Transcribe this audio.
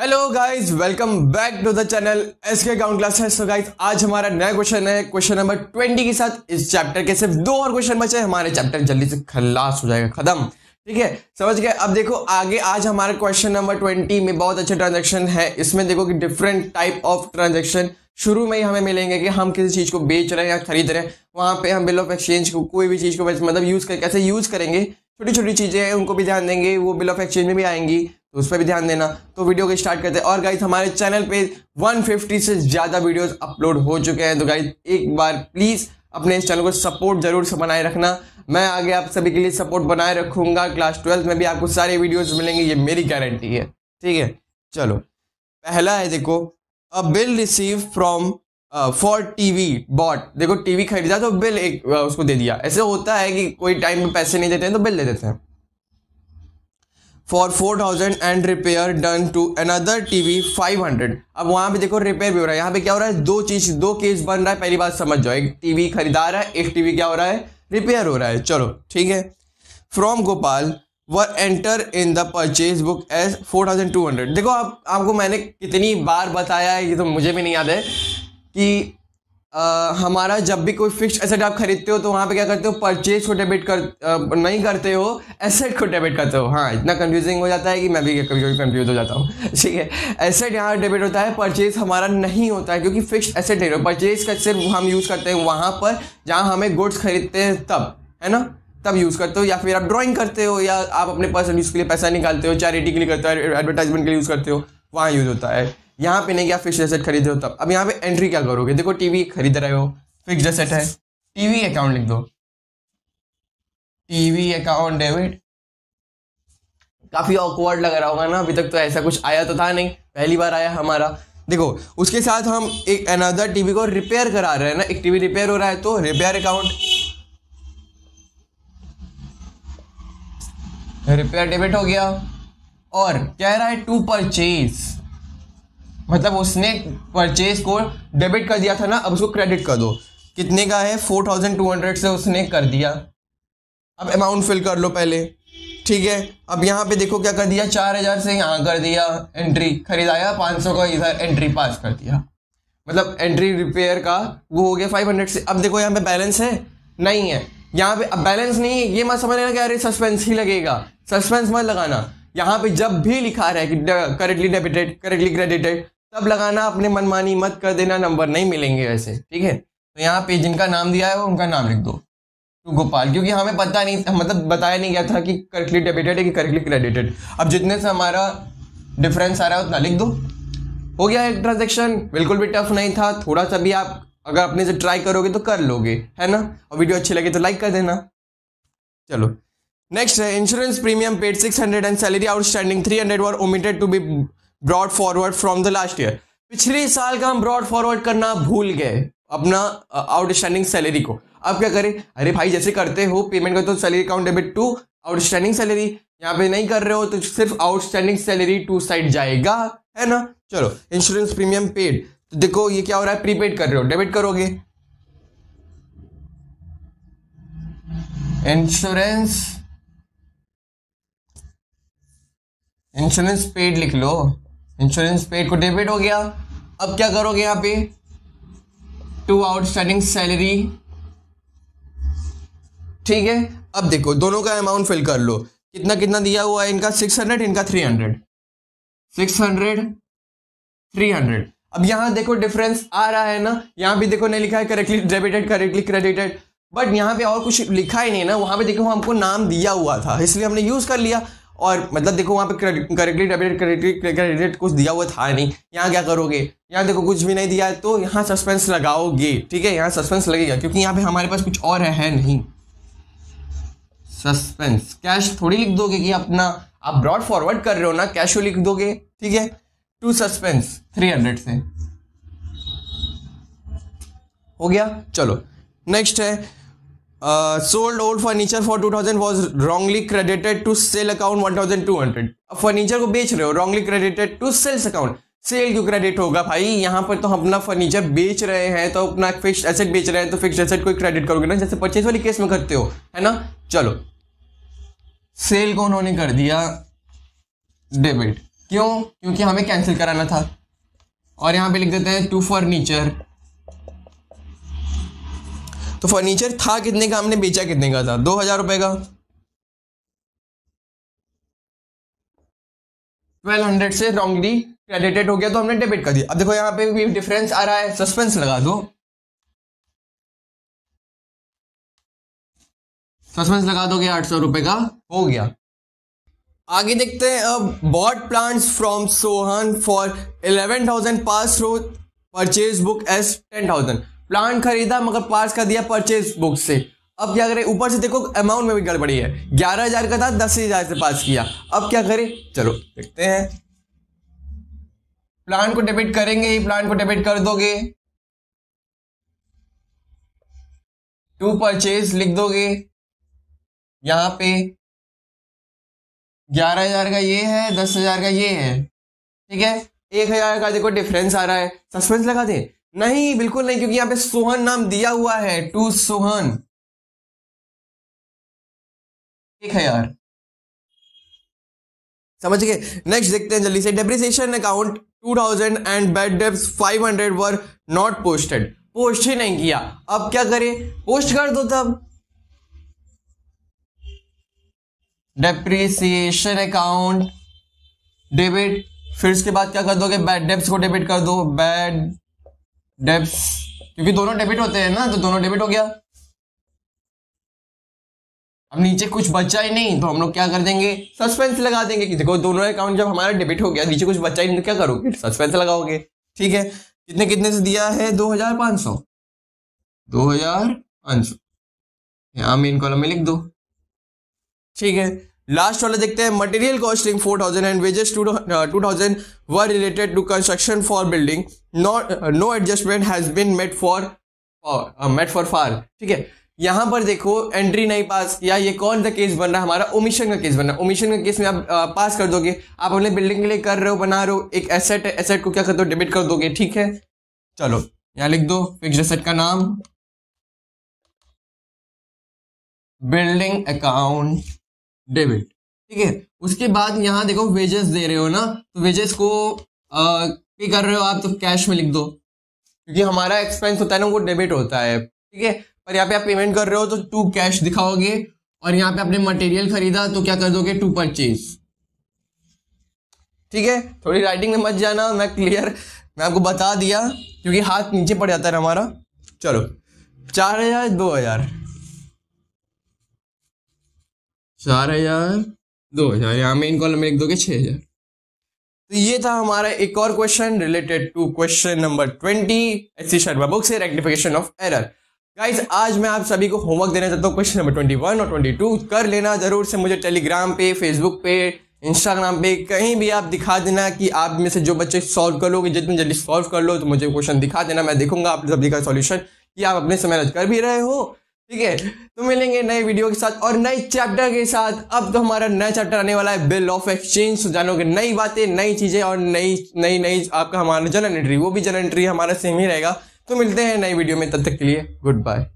hello guys welcome back to the channel S K account classes so guys आज हमारा नया question है question number twenty के साथ इस चैप्टर के सिर्फ दो और क्वेश्चन बचे हमारे चैप्टर जल्दी से खलास हो जाएगा खत्म ठीक है समझ गए अब देखो आगे आज हमारा क्वेश्चन नंबर ट्वेंटी में बहुत अच्छे ट्रांजेक्शन है इसमें देखो कि डिफरेंट टाइप ऑफ ट्रांजेक्शन शुरू में ही हमें मिलेंगे कि हम किसी चीज़ को बेच रहे हैं या खरीद रहे हैं वहाँ पे हम बिल ऑफ एक्सचेंज को कोई भी चीज़ को मतलब यूज़ कर कैसे यूज़ करेंगे छोटी छोटी चीज़ें हैं उनको भी ध्यान देंगे वो बिल ऑफ एक्सचेंज में भी आएंगी तो उस पर भी ध्यान देना तो वीडियो को स्टार्ट करते हैं और गाइज हमारे चैनल पे 150 से ज़्यादा वीडियोस अपलोड हो चुके हैं तो गाइज एक बार प्लीज़ अपने इस चैनल को सपोर्ट जरूर से बनाए रखना मैं आगे आप सभी के लिए सपोर्ट बनाए रखूंगा क्लास ट्वेल्थ में भी आपको सारे वीडियोज मिलेंगे ये मेरी गारंटी है ठीक है चलो पहला है देखो a bill received from for TV bought देखो टीवी खरीदा तो बिल एक uh, उसको दे दिया ऐसे होता है कि कोई टाइम में पैसे नहीं देते हैं तो बिल दे देते हैं for four thousand and repair done to another T V five hundred अब वहाँ पे देखो रिपेयर भी हो रहा है यहाँ पे क्या हो रहा है दो चीज दो केस बन रहा है पहली बात समझ जाओ एक टीवी रहा है एक टीवी क्या हो रहा है रिपेयर हो रहा है चलो ठीक है from Gopal were enter in the purchase book as four thousand two hundred देखो आप आपको मैंने कितनी बार बताया है ये तो मुझे भी नहीं याद है कि आ, हमारा जब भी कोई फिक्स एसेट आप खरीदते हो तो वहाँ पे क्या करते हो परचेज को डेबिट कर आ, नहीं करते हो एसेट को डेबिट करते हो हाँ इतना कंफ्यूजिंग हो जाता है कि मैं भी कभी कभी कंफ्यूज हो जाता हूँ ठीक है एसेट यहाँ डेबिट होता है परचेज हमारा नहीं होता है क्योंकि फिक्स एसेट नहीं परचेज का सिर्फ हम यूज़ करते हैं वहाँ पर जहाँ हमें गुड्स खरीदते हैं तब है ना तब यूज़ करते हो या फिर आप ड्राइंग करते हो या आप अपने पर्सनल यूज़ के लिए पैसा निकालते हो चैरिटी के लिए करते हो एडवर्टाइजमेंट के लिए यूज़ करते हो वहाँ यूज़ होता है यहाँ पे नहीं गया फिक्स एसेट खरीदे हो तब अब यहाँ पे एंट्री क्या करोगे देखो टीवी खरीद रहे हो फिक्स एसेट है टीवी अकाउंट लिख दो टीवी अकाउंट डेबिट काफी ऑकवर्ड लग रहा होगा ना अभी तक तो ऐसा कुछ आया तो था नहीं पहली बार आया हमारा देखो उसके साथ हम एक अनदर टीवी को रिपेयर करा रहे हैं ना एक टीवी रिपेयर हो रहा है तो रिपेयर अकाउंट रिपेयर डेबिट हो गया और कह रहा है टू परचेज मतलब उसने परचेज को डेबिट कर दिया था ना अब उसको क्रेडिट कर दो कितने का है फोर थाउजेंड टू हंड्रेड से उसने कर दिया अब अमाउंट फिल कर लो पहले ठीक है अब यहाँ पे देखो क्या कर दिया चार हज़ार से यहाँ कर दिया एंट्री खरीदाया पाँच सौ का इधर एंट्री पास कर दिया मतलब एंट्री रिपेयर का वो हो गया फाइव हंड्रेड से अब देखो यहाँ पे बैलेंस है नहीं है यहाँ पे अब बैलेंस नहीं है ये मत समझ लेना अरे सस्पेंस ही लगेगा सस्पेंस मत लगाना यहाँ पे जब भी लिखा रहा है कि करेक्टली डेबिटेड करेक्टली क्रेडिटेड तब लगाना अपने मनमानी मत कर देना नंबर नहीं मिलेंगे वैसे ठीक है तो यहाँ पे जिनका नाम दिया है वो उनका नाम लिख दो टू तो गोपाल क्योंकि हमें पता नहीं मतलब बताया नहीं गया था कि करेक्टली डेबिटेड है कि करेक्टली क्रेडिटेड अब जितने से हमारा डिफरेंस आ रहा है उतना लिख दो हो गया एक ट्रांजेक्शन बिल्कुल भी टफ नहीं था थोड़ा सा भी आप अगर अपने से ट्राई करोगे तो कर लोगे है ना और वीडियो अच्छी लगे तो लाइक कर देना चलो नेक्स्ट है insurance premium paid six hundred and salary outstanding hundred were omitted to be brought forward from the last year पिछले साल का हम ब्रॉड फॉरवर्ड करना भूल गए अपना आउटस्टैंडिंग uh, सैलरी को अब क्या करें अरे भाई जैसे करते हो पेमेंट करते हो salary account debit to outstanding salary यहाँ पे नहीं कर रहे हो तो सिर्फ आउटस्टैंडिंग सैलरी टू साइड जाएगा है ना चलो इंश्योरेंस प्रीमियम पेड तो देखो ये क्या हो रहा है प्रीपेड कर रहे हो डेबिट करोगे इंश्योरेंस इंश्योरेंस पेड लिख लो इंश्योरेंस पेड को डेबिट हो गया अब क्या करोगे यहाँ पे टू आउटस्टैंडिंग सैलरी ठीक है अब देखो दोनों का अमाउंट फिल कर लो कितना कितना दिया हुआ है इनका सिक्स हंड्रेड इनका three hundred six hundred three hundred अब यहाँ देखो डिफरेंस आ रहा है ना यहां भी देखो नहीं लिखा है correctly debited correctly credited but यहां पे और कुछ लिखा ही नहीं ना वहां पे देखो हमको नाम दिया हुआ था इसलिए हमने यूज़ कर लिया और मतलब देखो वहाँ पे करेक्टली डेबिट करेक्टली क्रेडिट कुछ दिया हुआ था नहीं यहाँ क्या करोगे यहाँ देखो कुछ भी नहीं दिया है तो यहाँ सस्पेंस लगाओगे ठीक है यहाँ सस्पेंस लगेगा क्योंकि यहाँ पे हमारे पास कुछ और है नहीं सस्पेंस कैश थोड़ी लिख दोगे कि अपना आप ब्रॉड फॉरवर्ड कर रहे हो ना कैश लिख दोगे ठीक है टू सस्पेंस थ्री हंड्रेड से हो गया चलो नेक्स्ट है sold uh, sold old furniture for 2000 was wrongly credited to sale two hundred अब फर्नीचर को बेच रहे हो wrongly credited to sales account sale क्यों क्रेडिट होगा भाई यहाँ पर तो हम अपना फर्नीचर बेच रहे हैं तो अपना फिक्स एसेट बेच रहे हैं तो फिक्स एसेट को क्रेडिट करोगे ना जैसे परचेज वाली केस में करते हो है ना चलो सेल को उन्होंने कर दिया डेबिट क्यों क्योंकि हमें कैंसिल कराना था और यहाँ पे लिख देते हैं टू फर्नीचर तो फर्नीचर था कितने का हमने बेचा कितने का था दो हजार रुपए का ट्वेल्व हंड्रेड से रॉन्गली क्रेडिटेड हो गया तो हमने डेबिट कर दिया अब देखो यहाँ पे भी डिफरेंस आ रहा है सस्पेंस लगा दो सस्पेंस लगा दो आठ सौ रुपए का हो गया आगे देखते हैं अब bought plants from Sohan for eleven thousand pass through purchase book as ten thousand plant खरीदा मगर पास कर दिया परचेज बुक से अब क्या करें ऊपर से देखो अमाउंट में भी गड़बड़ी है ग्यारह हजार का था दस हजार से पास किया अब क्या करें चलो देखते हैं प्लान को डेबिट करेंगे ही प्लान को डेबिट कर दोगे टू परचेज लिख दोगे यहां पे ग्यारह हजार का ये है दस हजार का ये है ठीक है एक हजार का देखो डिफरेंस आ रहा है सस्पेंस लगा दे नहीं बिल्कुल नहीं क्योंकि यहां पे सोहन नाम दिया हुआ है टू सोहन ठीक है यार समझ गए नेक्स्ट देखते हैं जल्दी से depreciation account 2000 and bad 500 were not posted post ही नहीं किया अब क्या करें पोस्ट कर दो तब डेप्रिसिएशन अकाउंट डेबिट फिर उसके बाद क्या कर दोगे बैड डेप्स को डेबिट कर दो बैड डेब्स क्योंकि दोनों डेबिट होते हैं ना तो दोनों डेबिट हो गया अब नीचे कुछ बचा ही नहीं तो हम लोग क्या कर देंगे सस्पेंस लगा देंगे कि देखो दोनों अकाउंट जब हमारा डेबिट हो गया नीचे कुछ बचा ही नहीं तो क्या करोगे सस्पेंस लगाओगे ठीक है कितने कितने से दिया है दो हजार पांच सौ दो हजार पांच सौ यहां मेन कॉलम में लिख दो ठीक है लास्ट वाला देखते हैं material costing four thousand and wages two thousand were related to construction for building no adjustment has been made for made for far ठीक है यहां पर देखो एंट्री नहीं पास या ये कौन सा केस बन रहा है हमारा ओमिशन का केस बन रहा है ओमिशन का केस में आप आ, uh, पास कर दोगे आप अपने बिल्डिंग के लिए कर रहे हो बना रहे हो एक एसेट है एसेट को क्या कर दो डेबिट कर दोगे ठीक है चलो यहाँ लिख दो फिक्स एसेट का नाम बिल्डिंग अकाउंट डेबिट ठीक है उसके बाद यहाँ देखो वेजेस दे रहे हो ना तो वेजेस को पे कर रहे हो आप तो कैश में लिख दो क्योंकि हमारा एक्सपेंस होता है ना वो डेबिट होता है ठीक है पर यहाँ पे आप पेमेंट कर रहे हो तो टू कैश दिखाओगे और यहाँ पे आपने मटेरियल खरीदा तो क्या कर दोगे टू परचेज ठीक है थोड़ी राइटिंग में मत जाना मैं क्लियर मैं आपको बता दिया क्योंकि हाथ नीचे पड़ जाता है हमारा चलो चार हजार दो हजार चार हजार दो हजार यहाँ मेन कॉलम में एक दो के छह हजार तो ये था हमारा एक और question related to question number twenty Sharma book से रेक्टिफिकेशन ऑफ एरर गाइज आज मैं आप सभी को होमवर्क देना चाहता हूँ क्वेश्चन नंबर ट्वेंटी वन और ट्वेंटी टू कर लेना जरूर से मुझे टेलीग्राम पे फेसबुक पे इंस्टाग्राम पे कहीं भी आप दिखा देना कि आप में से जो बच्चे सॉल्व कर लोगे जितने जल्दी सॉल्व कर लो तो मुझे क्वेश्चन दिखा देना मैं देखूंगा आप सभी का सॉल्यूशन कि आप अपने समय कर भी रहे हो ठीक है तो मिलेंगे नए वीडियो के साथ और नए चैप्टर के साथ अब तो हमारा नया चैप्टर आने वाला है बिल ऑफ एक्सचेंज जानोगे नई बातें नई चीजें और नई नई नई आपका हमारा जनरल एंट्री वो भी जनरल एंट्री हमारा सेम ही रहेगा तो मिलते हैं नई वीडियो में तब तक के लिए गुड बाय